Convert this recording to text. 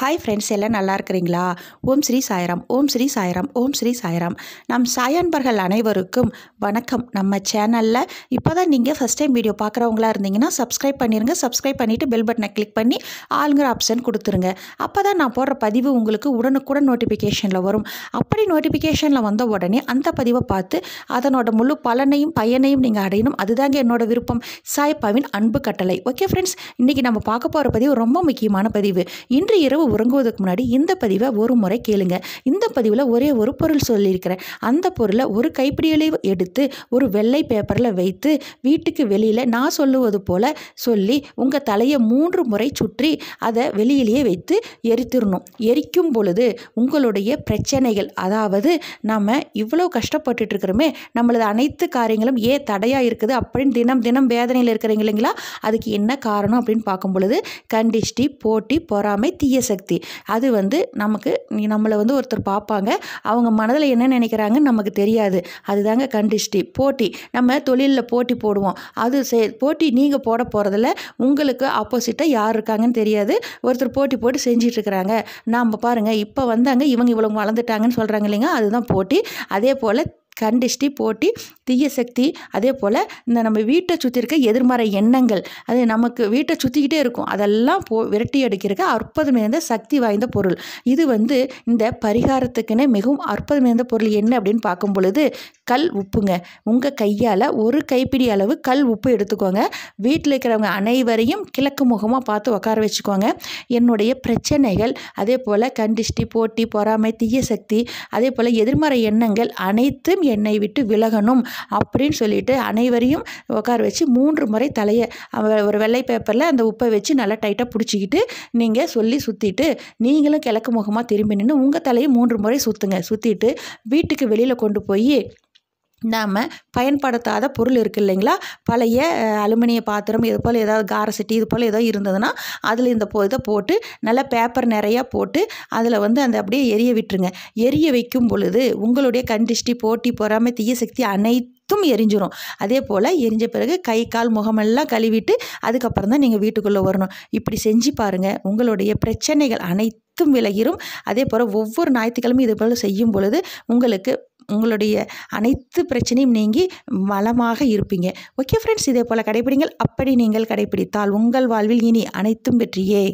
hi friends எல்லாம் நல்லா இருக்கிறீங்களா ஓம் ஸ்ரீ சாய்ராம் ஓம் ஸ்ரீ சாய்ராம் ஓம் ஸ்ரீ சாய்ராம் நம் சாயன்பர்கள் அனைவருக்கும் வணக்கம் நம்ம சேனலில் இப்போ தான் நீங்கள் ஃபஸ்ட் டைம் வீடியோ பார்க்குறவங்களா இருந்தீங்கன்னா சப்ஸ்கிரைப் பண்ணிடுங்க சப்ஸ்கிரைப் பண்ணிவிட்டு பெல் பட்டனை கிளிக் பண்ணி ஆளுங்கிற ஆப்ஷன் கொடுத்துருங்க அப்போ தான் நான் போடுற பதிவு உங்களுக்கு உடனுக்குடன் நோட்டிஃபிகேஷனில் வரும் அப்படி நோட்டிஃபிகேஷனில் வந்த உடனே அந்த பதிவை பார்த்து அதனோட முழு பலனையும் பயனையும் நீங்கள் அடையணும் அதுதாங்க என்னோட விருப்பம் சாய்ப்பாவின் அன்பு கட்டளை ஓகே ஃப்ரெண்ட்ஸ் இன்றைக்கி நம்ம பார்க்க போகிற பதிவு ரொம்ப முக்கியமான பதிவு இன்று இரவு இரவு உறங்குவதற்கு முன்னாடி இந்த பதிவை ஒரு முறை கேளுங்க இந்த பதிவில் ஒரே ஒரு பொருள் சொல்லியிருக்கிறேன் அந்த பொருளை ஒரு கைப்பிடியளவு எடுத்து ஒரு வெள்ளை பேப்பரில் வைத்து வீட்டுக்கு வெளியில் நான் சொல்லுவது போல சொல்லி உங்கள் தலையை மூன்று முறை சுற்றி அதை வெளியிலேயே வைத்து எரித்திடணும் எரிக்கும் பொழுது உங்களுடைய பிரச்சனைகள் அதாவது நம்ம இவ்வளோ கஷ்டப்பட்டுட்டு இருக்கிறோமே நம்மளது அனைத்து காரியங்களும் ஏன் தடையாக இருக்குது அப்படின்னு தினம் தினம் வேதனையில் இருக்கிறீங்க இல்லைங்களா அதுக்கு என்ன காரணம் அப்படின்னு பார்க்கும் பொழுது கண்டிஷ்டி போட்டி பொறாமை தீய சக்தி அது வந்து நமக்கு நம்மளை வந்து ஒருத்தர் பார்ப்பாங்க அவங்க மனதில் என்ன நினைக்கிறாங்கன்னு நமக்கு தெரியாது அதுதாங்க கண்டிஷ்டி போட்டி நம்ம தொழிலில் போட்டி போடுவோம் அது சே போட்டி நீங்கள் போட போகிறதில்ல உங்களுக்கு ஆப்போசிட்டாக யார் இருக்காங்கன்னு தெரியாது ஒருத்தர் போட்டி போட்டு செஞ்சிட்ருக்கிறாங்க நாம் பாருங்கள் இப்போ வந்தாங்க இவங்க இவ்வளோ வளர்ந்துட்டாங்கன்னு சொல்கிறாங்க இல்லைங்க அதுதான் போட்டி அதே போல் கண்டிஷ்டி போட்டி தீய சக்தி அதே போல் இந்த நம்ம வீட்டை சுற்றி இருக்க எதிர்மறை எண்ணங்கள் அது நமக்கு வீட்டை சுற்றிக்கிட்டே இருக்கும் அதெல்லாம் போ விரட்டி அடிக்கிறதுக்கு அற்புதம் இருந்த சக்தி வாய்ந்த பொருள் இது வந்து இந்த பரிகாரத்துக்குன்னே மிகவும் அற்புதம் இருந்த பொருள் என்ன அப்படின்னு பார்க்கும் பொழுது கல் உப்புங்க உங்கள் கையால் ஒரு கைப்பிடி அளவு கல் உப்பு எடுத்துக்கோங்க வீட்டில் இருக்கிறவங்க அனைவரையும் கிழக்கு முகமாக பார்த்து உட்கார வச்சுக்கோங்க என்னுடைய பிரச்சனைகள் அதே போல் கண்டிஷ்டி போட்டி பொறாமை தீய சக்தி அதே போல் எதிர்மறை எண்ணங்கள் அனைத்தும் என்னை விட்டு விலகணும் அப்படின்னு சொல்லிட்டு அனைவரையும் உட்கார வச்சு மூன்று முறை தலையை ஒரு வெள்ளை பேப்பரில் அந்த உப்பை வச்சு நல்லா டைட்டாக பிடிச்சிக்கிட்டு நீங்கள் சொல்லி சுற்றிட்டு நீங்களும் கிழக்கு முகமாக திரும்பி நின்று உங்கள் தலையை மூன்று முறை சுற்றுங்க சுற்றிட்டு வீட்டுக்கு வெளியில் கொண்டு போய் நாம் பயன்படுத்தாத பொருள் இருக்குது இல்லைங்களா பழைய அலுமினிய பாத்திரம் இது போல் ஏதாவது காரசட்டி இது போல் ஏதோ இருந்ததுன்னா அதில் இந்த போ இதை போட்டு நல்லா பேப்பர் நிறையா போட்டு அதில் வந்து அந்த அப்படியே எரிய விட்டுருங்க எரிய வைக்கும் பொழுது உங்களுடைய கண்டிஷ்டி போட்டி பொறாமை தீய சக்தி அனைத்தும் மொத்தம் எரிஞ்சிரும் அதே போல் எரிஞ்ச பிறகு கை கால் முகமெல்லாம் கழுவிட்டு அதுக்கப்புறம் தான் நீங்கள் வீட்டுக்குள்ளே வரணும் இப்படி செஞ்சு பாருங்கள் உங்களுடைய பிரச்சனைகள் அனைத்தும் விலகிரும் அதே போல் ஒவ்வொரு ஞாயிற்றுக்கிழமையும் இது போல் செய்யும் பொழுது உங்களுக்கு உங்களுடைய அனைத்து பிரச்சனையும் நீங்கி வளமாக இருப்பீங்க ஓகே ஃப்ரெண்ட்ஸ் இதே போல் கடைபிடிங்கள் அப்படி நீங்கள் கடைபிடித்தால் உங்கள் வாழ்வில் இனி அனைத்தும் வெற்றியே